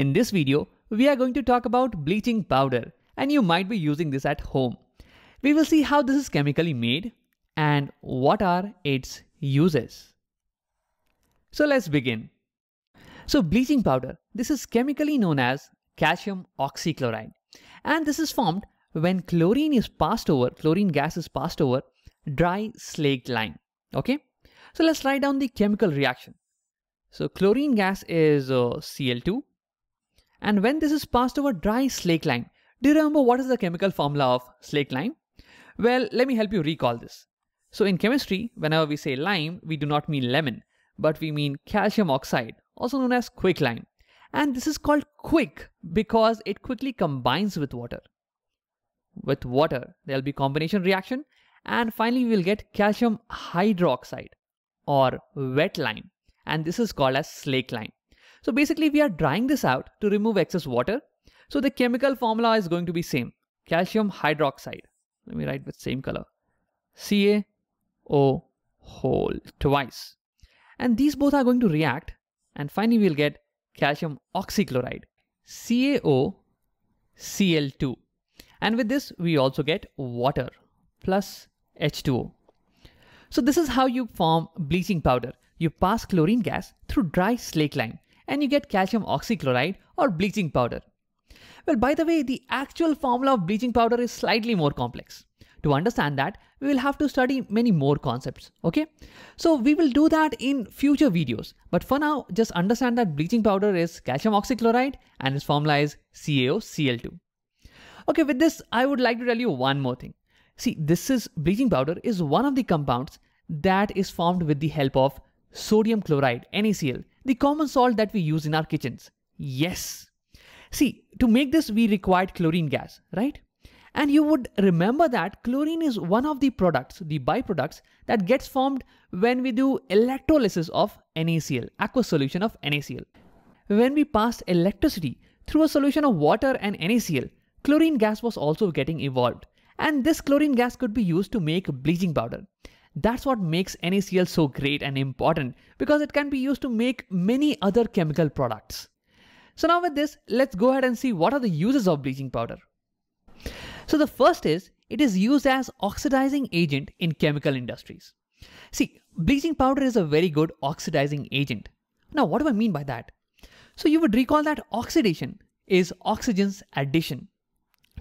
In this video, we are going to talk about bleaching powder and you might be using this at home. We will see how this is chemically made and what are its uses. So let's begin. So bleaching powder, this is chemically known as calcium oxychloride and this is formed when chlorine is passed over, chlorine gas is passed over dry slaked lime. Okay, so let's write down the chemical reaction. So chlorine gas is uh, Cl2 and when this is passed over dry slake lime, do you remember what is the chemical formula of slake lime? Well, let me help you recall this. So in chemistry, whenever we say lime, we do not mean lemon, but we mean calcium oxide, also known as quicklime. And this is called quick because it quickly combines with water. With water, there'll be combination reaction, and finally we'll get calcium hydroxide or wet lime, and this is called as slake lime. So basically we are drying this out to remove excess water. So the chemical formula is going to be same, calcium hydroxide. Let me write with same color, CaO whole twice. And these both are going to react and finally we'll get calcium oxychloride, CaO cl 2 And with this, we also get water plus H2O. So this is how you form bleaching powder. You pass chlorine gas through dry slake lime and you get calcium oxychloride or bleaching powder. Well, by the way, the actual formula of bleaching powder is slightly more complex. To understand that, we will have to study many more concepts, okay? So we will do that in future videos. But for now, just understand that bleaching powder is calcium oxychloride and its formula is CaOCl2. Okay, with this, I would like to tell you one more thing. See, this is bleaching powder is one of the compounds that is formed with the help of sodium chloride, NaCl, the common salt that we use in our kitchens. Yes. See, to make this, we required chlorine gas, right? And you would remember that chlorine is one of the products, the byproducts that gets formed when we do electrolysis of NaCl, aqueous solution of NaCl. When we passed electricity through a solution of water and NaCl, chlorine gas was also getting evolved. And this chlorine gas could be used to make bleaching powder. That's what makes NaCl so great and important because it can be used to make many other chemical products. So now with this, let's go ahead and see what are the uses of bleaching powder. So the first is it is used as oxidizing agent in chemical industries. See, bleaching powder is a very good oxidizing agent. Now what do I mean by that? So you would recall that oxidation is oxygen's addition.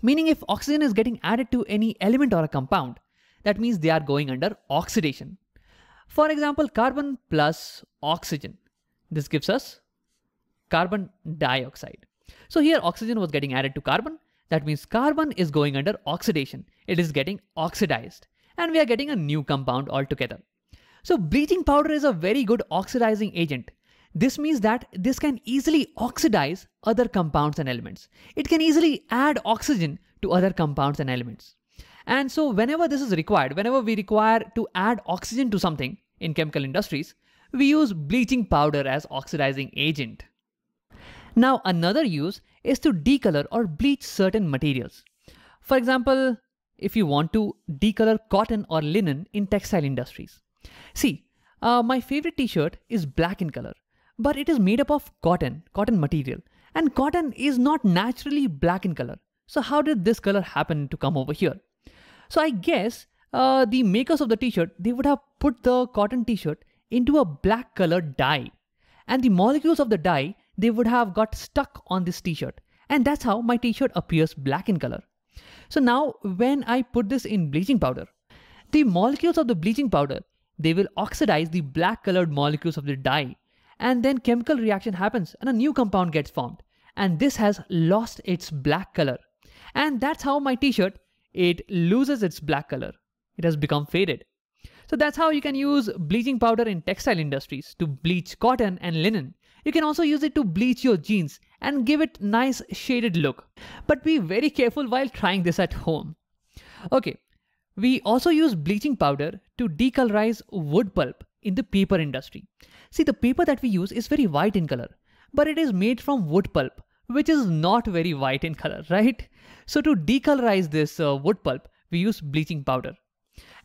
Meaning if oxygen is getting added to any element or a compound, that means they are going under oxidation. For example, carbon plus oxygen. This gives us carbon dioxide. So here oxygen was getting added to carbon. That means carbon is going under oxidation. It is getting oxidized and we are getting a new compound altogether. So bleaching powder is a very good oxidizing agent. This means that this can easily oxidize other compounds and elements. It can easily add oxygen to other compounds and elements. And so whenever this is required, whenever we require to add oxygen to something in chemical industries, we use bleaching powder as oxidizing agent. Now another use is to decolor or bleach certain materials. For example, if you want to decolor cotton or linen in textile industries. See, uh, my favorite t-shirt is black in color, but it is made up of cotton, cotton material. And cotton is not naturally black in color. So how did this color happen to come over here? So I guess uh, the makers of the t-shirt, they would have put the cotton t-shirt into a black colored dye. And the molecules of the dye, they would have got stuck on this t-shirt. And that's how my t-shirt appears black in color. So now when I put this in bleaching powder, the molecules of the bleaching powder, they will oxidize the black colored molecules of the dye. And then chemical reaction happens and a new compound gets formed. And this has lost its black color. And that's how my t-shirt it loses its black color. It has become faded. So that's how you can use bleaching powder in textile industries to bleach cotton and linen. You can also use it to bleach your jeans and give it nice shaded look. But be very careful while trying this at home. Okay, we also use bleaching powder to decolorize wood pulp in the paper industry. See, the paper that we use is very white in color, but it is made from wood pulp, which is not very white in color, right? So to decolorize this uh, wood pulp, we use bleaching powder.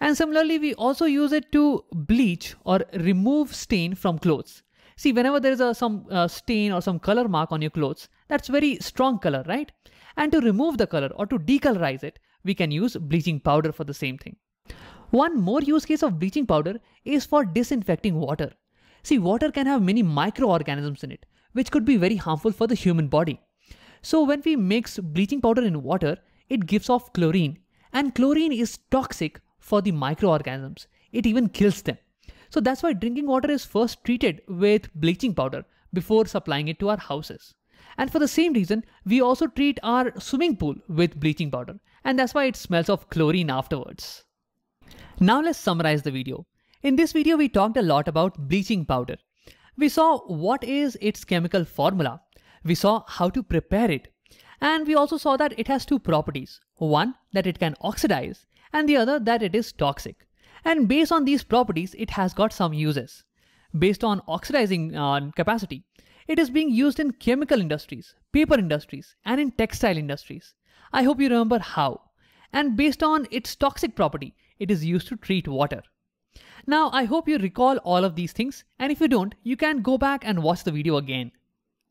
And similarly, we also use it to bleach or remove stain from clothes. See, whenever there is a, some uh, stain or some color mark on your clothes, that's very strong color, right? And to remove the color or to decolorize it, we can use bleaching powder for the same thing. One more use case of bleaching powder is for disinfecting water. See, water can have many microorganisms in it which could be very harmful for the human body. So when we mix bleaching powder in water, it gives off chlorine and chlorine is toxic for the microorganisms. It even kills them. So that's why drinking water is first treated with bleaching powder before supplying it to our houses. And for the same reason, we also treat our swimming pool with bleaching powder and that's why it smells of chlorine afterwards. Now let's summarize the video. In this video, we talked a lot about bleaching powder we saw what is its chemical formula. We saw how to prepare it. And we also saw that it has two properties. One, that it can oxidize, and the other, that it is toxic. And based on these properties, it has got some uses. Based on oxidizing uh, capacity, it is being used in chemical industries, paper industries, and in textile industries. I hope you remember how. And based on its toxic property, it is used to treat water. Now I hope you recall all of these things and if you don't, you can go back and watch the video again.